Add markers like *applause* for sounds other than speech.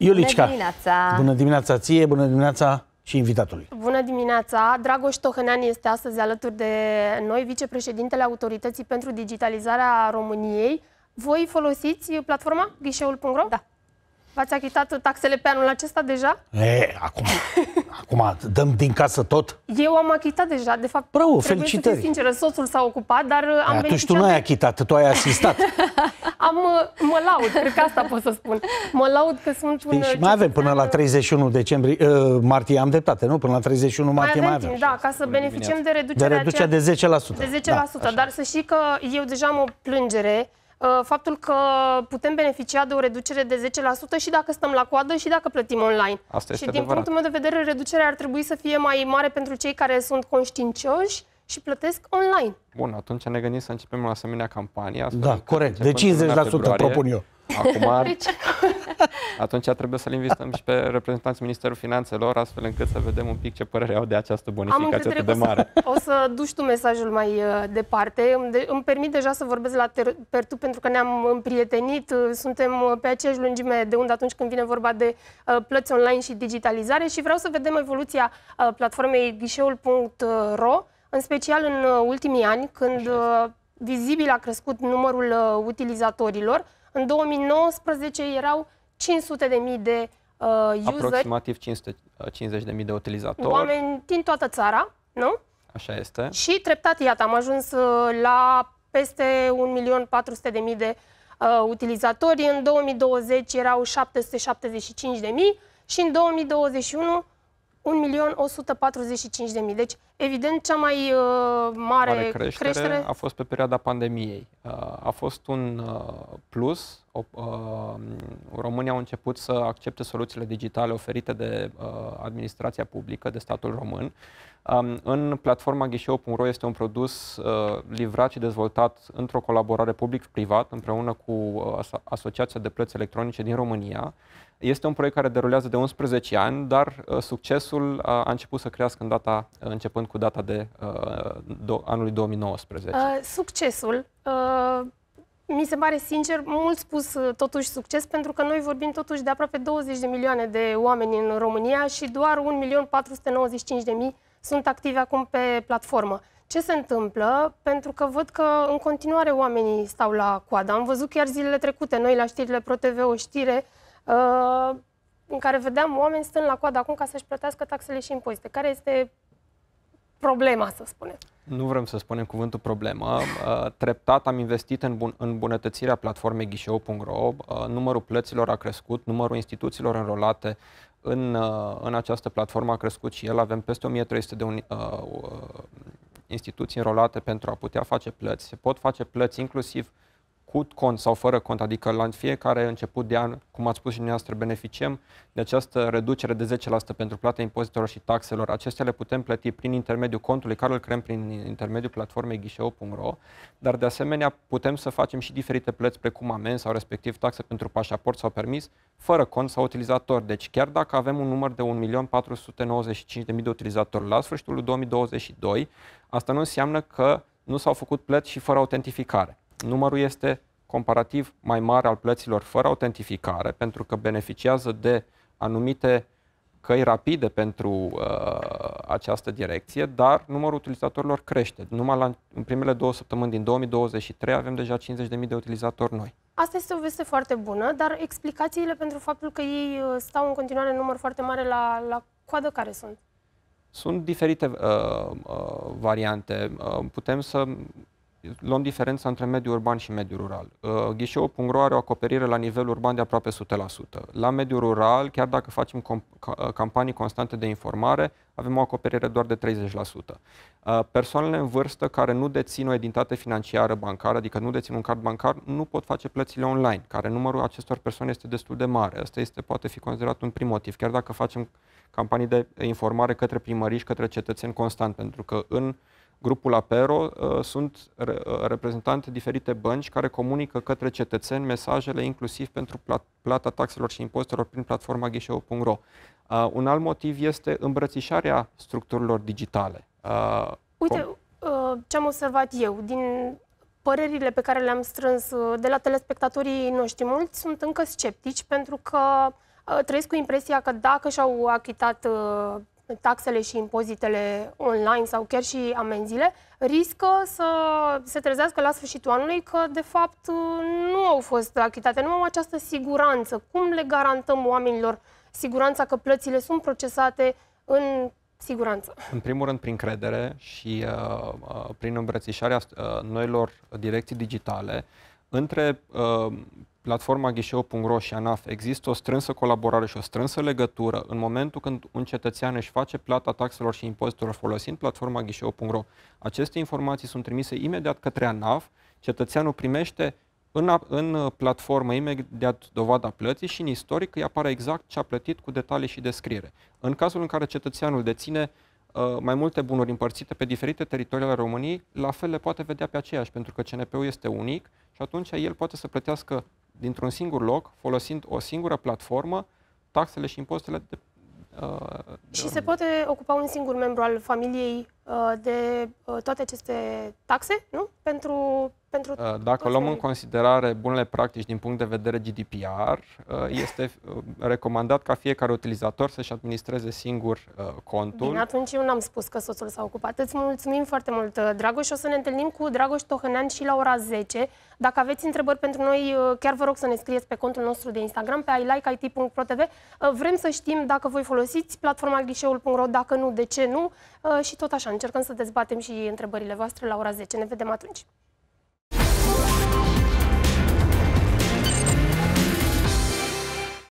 Iulicica, Bună dimineața! Bună dimineața ție, bună dimineața și invitatului. Bună dimineața! Dragoș Tohănean este astăzi alături de noi, vicepreședintele Autorității pentru Digitalizarea României. Voi folosiți platforma ghișeul.ro? Da. V-ați achitat taxele pe anul acesta deja? E, acum, *laughs* acum dăm din casă tot? Eu am achitat deja, de fapt. Bravo, felicitări! Să sinceră, soțul s-a ocupat, dar uh, am Atunci tu nu ai achitat, tu ai asistat. *laughs* am, uh, mă laud, cred că asta pot să spun. Mă laud că sunt Știi, un... Și uh, mai avem până la 31 decembrie, uh, martie, am dreptate, nu? Până la 31 martie mai avem. Mai avem da, ca să beneficiem de reducerea De reducerea aceea, de 10%. De 10%, da, dar să știi că eu deja am o plângere Uh, faptul că putem beneficia de o reducere de 10% și dacă stăm la coadă și dacă plătim online. Asta este și din adevărat. punctul meu de vedere, reducerea ar trebui să fie mai mare pentru cei care sunt conștiincioși și plătesc online. Bun, atunci ne gândim să începem o asemenea campanie. Da, corect. De 50% propun eu. Acum, deci, ar... *laughs* Atunci trebuie să-l invităm și pe reprezentanții Ministerul Finanțelor, astfel încât să vedem un pic ce părere au de această bonificație atât de mare. O să, o să duci tu mesajul mai uh, departe. Îmi, de, îmi permit deja să vorbesc la ter, per tu, pentru că ne-am împrietenit, uh, suntem uh, pe aceeași lungime de undă atunci când vine vorba de uh, plăți online și digitalizare și vreau să vedem evoluția uh, platformei ghișeul.ro, în special în uh, ultimii ani, când vizibil a crescut numărul utilizatorilor. În 2019 erau 500 de mii de uh, user. Aproximativ 550 de mii de utilizatori. Oameni din toată țara, nu? Așa este. Și treptat, iată, am ajuns uh, la peste 1.400.000 de mii de uh, utilizatori. În 2020 erau 775.000 de mii și în 2021 1.145.000. Deci, evident, cea mai uh, mare, mare creștere, creștere a fost pe perioada pandemiei. Uh, a fost un uh, plus. O, uh, România au început să accepte soluțiile digitale oferite de uh, administrația publică, de statul român. Um, în platforma ghișeu.ro este un produs uh, livrat și dezvoltat într-o colaborare public-privat împreună cu uh, Asociația de Plăți Electronice din România, este un proiect care derulează de 11 ani, dar uh, succesul a început să crească în data, uh, începând cu data de uh, anului 2019. succesul mi se pare sincer mult spus totuși succes, pentru că noi vorbim totuși de aproape 20 de milioane de oameni în România și doar 1.495.000 sunt active acum pe platformă. Ce se întâmplă? Pentru că văd că în continuare oamenii stau la coadă. Am văzut chiar zilele trecute, noi la știrile ProTV o știre Uh, în care vedeam oameni stând la coadă acum ca să-și plătească taxele și impozite. Care este problema, să spunem? Nu vrem să spunem cuvântul problemă. Uh, treptat am investit în îmbunătățirea platformei ghișeu.ro. Uh, numărul plăților a crescut, numărul instituțiilor înrolate în, în această platformă a crescut și el. Avem peste 1300 de uni, uh, instituții înrolate pentru a putea face plăți. Se pot face plăți inclusiv cu cont sau fără cont, adică la fiecare început de an, cum ați spus și dumneavoastră, beneficiem de această reducere de 10% pentru plata impozitelor și taxelor. Acestea le putem plăti prin intermediul contului care îl creăm prin intermediul platformei ghișeo.ro, dar de asemenea putem să facem și diferite plăți precum amenzi sau respectiv taxe pentru pașaport sau permis, fără cont sau utilizator. Deci chiar dacă avem un număr de 1.495.000 de utilizatori la sfârșitul 2022, asta nu înseamnă că nu s-au făcut plăți și fără autentificare numărul este comparativ mai mare al plăților fără autentificare, pentru că beneficiază de anumite căi rapide pentru uh, această direcție, dar numărul utilizatorilor crește. Numai la, în primele două săptămâni din 2023 avem deja 50.000 de utilizatori noi. Asta este o veste foarte bună, dar explicațiile pentru faptul că ei uh, stau în continuare în număr foarte mare la, la coadă care sunt? Sunt diferite uh, uh, variante. Uh, putem să luăm diferența între mediul urban și mediul rural. Uh, ghișeul.ro are o acoperire la nivel urban de aproape 100%. La mediul rural, chiar dacă facem uh, campanii constante de informare, avem o acoperire doar de 30%. Uh, persoanele în vârstă care nu dețin o identitate financiară bancară, adică nu dețin un card bancar, nu pot face plățile online, care numărul acestor persoane este destul de mare. Asta este, poate fi considerat un prim motiv, chiar dacă facem campanii de informare către primării și către cetățeni constant, pentru că în uh, grupul Apero uh, sunt uh, reprezentante diferite bănci care comunică către cetățeni mesajele inclusiv pentru plata taxelor și impozitelor prin platforma ghișeu.ro. Uh, un alt motiv este îmbrățișarea structurilor digitale. Uite, ce am observat eu din părerile pe care le-am strâns de la telespectatorii noștri, mulți sunt încă sceptici pentru că trăiesc cu impresia că dacă și-au achitat taxele și impozitele online sau chiar și amenziile, riscă să se trezească la sfârșitul anului că, de fapt, nu au fost achitate, nu au această siguranță. Cum le garantăm oamenilor siguranța că plățile sunt procesate în siguranță? În primul rând, prin credere și uh, uh prin îmbrățișarea uh, noilor direcții digitale între uh, platforma ghișeu.ro și ANAF există o strânsă colaborare și o strânsă legătură în momentul când un cetățean își face plata taxelor și impozitelor folosind platforma ghișeu.ro. Aceste informații sunt trimise imediat către ANAF, cetățeanul primește în, în platformă imediat dovada plății și în istoric îi apare exact ce a plătit cu detalii și descriere. În cazul în care cetățeanul deține uh, mai multe bunuri împărțite pe diferite teritorii ale României, la fel le poate vedea pe aceeași, pentru că CNP-ul este unic și atunci el poate să plătească dintr-un singur loc, folosind o singură platformă, taxele și impozitele de, uh, și se poate ocupa un singur membru al familiei Uh, de uh, toate aceste taxe nu? pentru pentru uh, Dacă luăm în considerare bunele practici din punct de vedere GDPR, este recomandat ca fiecare utilizator să-și administreze singur contul. Bine, atunci eu n-am spus că soțul s-a ocupat. Îți mulțumim foarte mult, Dragoș. O să ne întâlnim cu Dragoș Tohănean și la ora 10. Dacă aveți întrebări pentru noi, chiar vă rog să ne scrieți pe contul nostru de Instagram, pe ilikeit.pro.tv. Vrem să știm dacă voi folosiți platforma ghișeul.ro, dacă nu, de ce nu. Uh, și tot așa, încercăm să dezbatem și întrebările voastre la ora 10. Ne vedem atunci!